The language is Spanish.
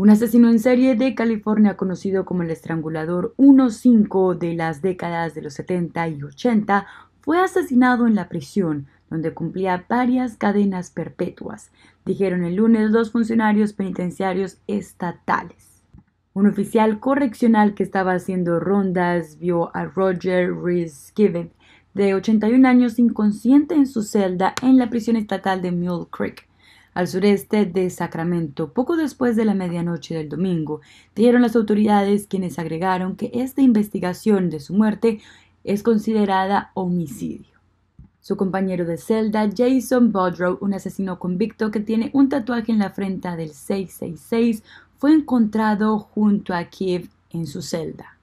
Un asesino en serie de California conocido como el Estrangulador 1-5 de las décadas de los 70 y 80 fue asesinado en la prisión, donde cumplía varias cadenas perpetuas, dijeron el lunes dos funcionarios penitenciarios estatales. Un oficial correccional que estaba haciendo rondas vio a Roger Rees Given, de 81 años, inconsciente en su celda en la prisión estatal de Mule Creek, al sureste de Sacramento. Poco después de la medianoche del domingo, dijeron las autoridades quienes agregaron que esta investigación de su muerte es considerada homicidio. Su compañero de celda, Jason Bodrow, un asesino convicto que tiene un tatuaje en la frente del 666, fue encontrado junto a Kiev en su celda.